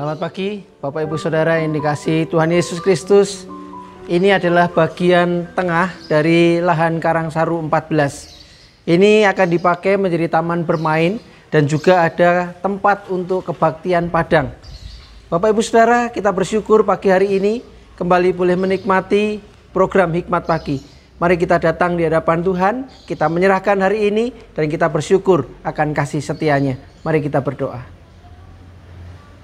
Selamat pagi, Bapak Ibu Saudara yang dikasih Tuhan Yesus Kristus. Ini adalah bagian tengah dari lahan Karang Saru 14. Ini akan dipakai menjadi taman bermain dan juga ada tempat untuk kebaktian Padang. Bapak Ibu Saudara, kita bersyukur pagi hari ini kembali boleh menikmati program Hikmat Pagi. Mari kita datang di hadapan Tuhan, kita menyerahkan hari ini dan kita bersyukur akan kasih setianya. Mari kita berdoa.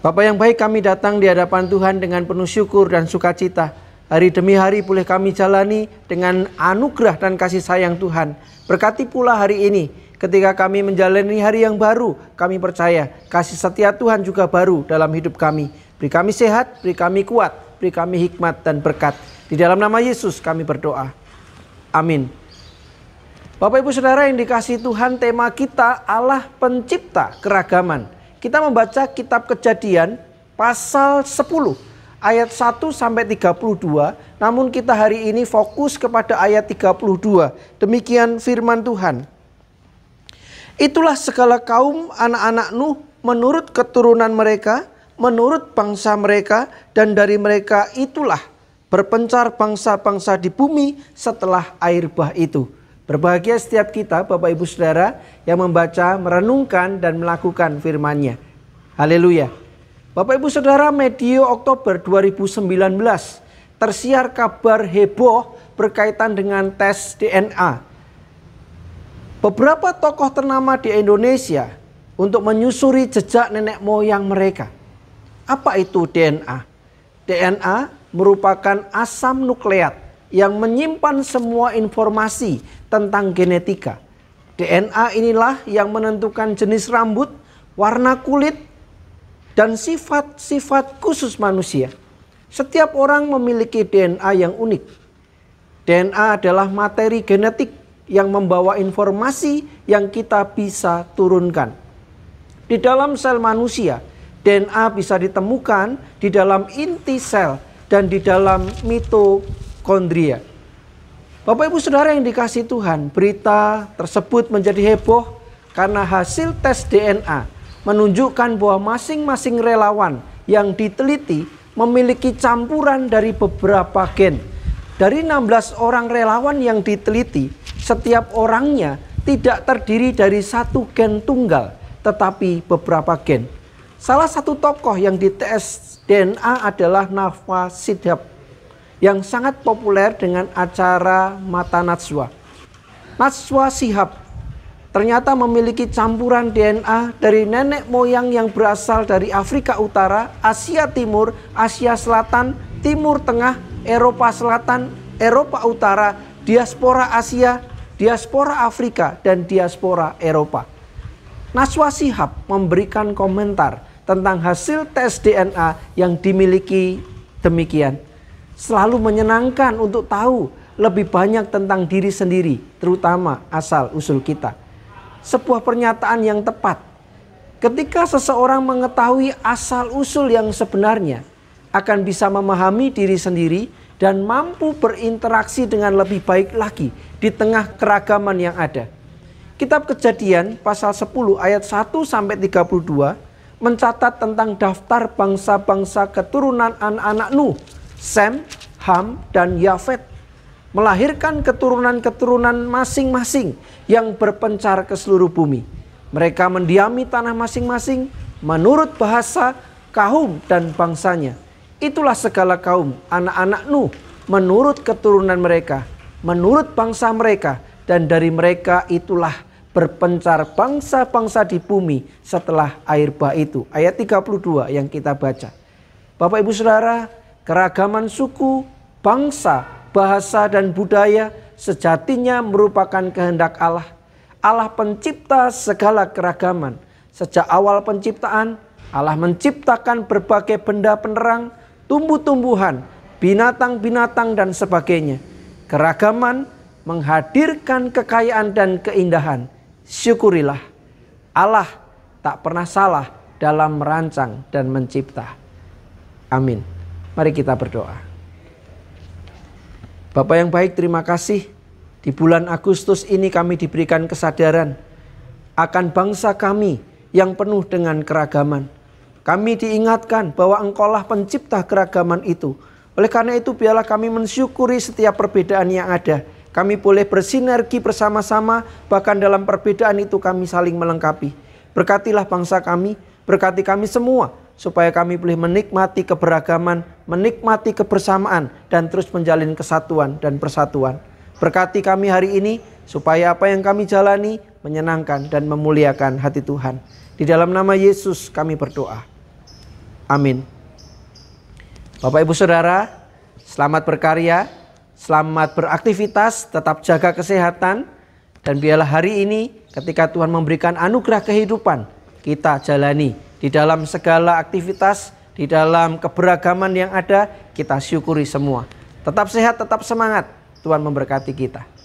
Bapak yang baik kami datang di hadapan Tuhan dengan penuh syukur dan sukacita. Hari demi hari boleh kami jalani dengan anugerah dan kasih sayang Tuhan. Berkati pula hari ini ketika kami menjalani hari yang baru. Kami percaya kasih setia Tuhan juga baru dalam hidup kami. Beri kami sehat, beri kami kuat, beri kami hikmat dan berkat. Di dalam nama Yesus kami berdoa. Amin. Bapak ibu saudara yang dikasih Tuhan tema kita Allah pencipta keragaman. Kita membaca kitab Kejadian pasal 10 ayat 1 sampai 32, namun kita hari ini fokus kepada ayat 32. Demikian firman Tuhan. Itulah segala kaum anak-anak Nuh menurut keturunan mereka, menurut bangsa mereka, dan dari mereka itulah berpencar bangsa-bangsa di bumi setelah air bah itu. Berbahagia setiap kita, Bapak Ibu Saudara, yang membaca, merenungkan, dan melakukan firman-Nya. Haleluya. Bapak Ibu Saudara, medio Oktober 2019 tersiar kabar heboh berkaitan dengan tes DNA. Beberapa tokoh ternama di Indonesia untuk menyusuri jejak nenek moyang mereka. Apa itu DNA? DNA merupakan asam nukleat yang menyimpan semua informasi tentang genetika. DNA inilah yang menentukan jenis rambut, warna kulit, dan sifat-sifat khusus manusia. Setiap orang memiliki DNA yang unik. DNA adalah materi genetik yang membawa informasi yang kita bisa turunkan. Di dalam sel manusia, DNA bisa ditemukan di dalam inti sel dan di dalam mito mitokondria. Bapak Ibu Saudara yang dikasih Tuhan, berita tersebut menjadi heboh karena hasil tes DNA menunjukkan bahwa masing-masing relawan yang diteliti memiliki campuran dari beberapa gen. Dari 16 orang relawan yang diteliti, setiap orangnya tidak terdiri dari satu gen tunggal, tetapi beberapa gen. Salah satu tokoh yang dites DNA adalah Nafa Sidhab yang sangat populer dengan acara mata Najwa. Najwa Sihab ternyata memiliki campuran DNA dari nenek moyang yang berasal dari Afrika Utara, Asia Timur, Asia Selatan, Timur Tengah, Eropa Selatan, Eropa Utara, diaspora Asia, diaspora Afrika, dan diaspora Eropa. Naswa Sihab memberikan komentar tentang hasil tes DNA yang dimiliki demikian selalu menyenangkan untuk tahu lebih banyak tentang diri sendiri, terutama asal usul kita. Sebuah pernyataan yang tepat. Ketika seseorang mengetahui asal usul yang sebenarnya, akan bisa memahami diri sendiri dan mampu berinteraksi dengan lebih baik lagi di tengah keragaman yang ada. Kitab Kejadian pasal 10 ayat 1 sampai 32 mencatat tentang daftar bangsa-bangsa keturunan anak-anak Nuh Sem, Ham, dan Yafet melahirkan keturunan-keturunan masing-masing yang berpencar ke seluruh bumi. Mereka mendiami tanah masing-masing menurut bahasa kaum dan bangsanya. Itulah segala kaum anak-anak Nuh menurut keturunan mereka, menurut bangsa mereka, dan dari mereka itulah berpencar bangsa-bangsa di bumi setelah air bah itu. Ayat 32 yang kita baca. Bapak Ibu Saudara, keragaman suku, bangsa, bahasa, dan budaya sejatinya merupakan kehendak Allah. Allah pencipta segala keragaman. Sejak awal penciptaan, Allah menciptakan berbagai benda penerang, tumbuh-tumbuhan, binatang-binatang, dan sebagainya. Keragaman menghadirkan kekayaan dan keindahan. Syukurilah, Allah tak pernah salah dalam merancang dan mencipta. Amin. Mari kita berdoa. Bapak yang baik, terima kasih. Di bulan Agustus ini kami diberikan kesadaran akan bangsa kami yang penuh dengan keragaman. Kami diingatkan bahwa engkaulah pencipta keragaman itu. Oleh karena itu biarlah kami mensyukuri setiap perbedaan yang ada. Kami boleh bersinergi bersama-sama, bahkan dalam perbedaan itu kami saling melengkapi. Berkatilah bangsa kami, berkati kami semua, supaya kami boleh menikmati keberagaman menikmati kebersamaan dan terus menjalin kesatuan dan persatuan. Berkati kami hari ini supaya apa yang kami jalani menyenangkan dan memuliakan hati Tuhan. Di dalam nama Yesus kami berdoa. Amin. Bapak Ibu Saudara, selamat berkarya, selamat beraktivitas, tetap jaga kesehatan dan biarlah hari ini ketika Tuhan memberikan anugerah kehidupan, kita jalani di dalam segala aktivitas di dalam keberagaman yang ada, kita syukuri semua. Tetap sehat, tetap semangat. Tuhan memberkati kita.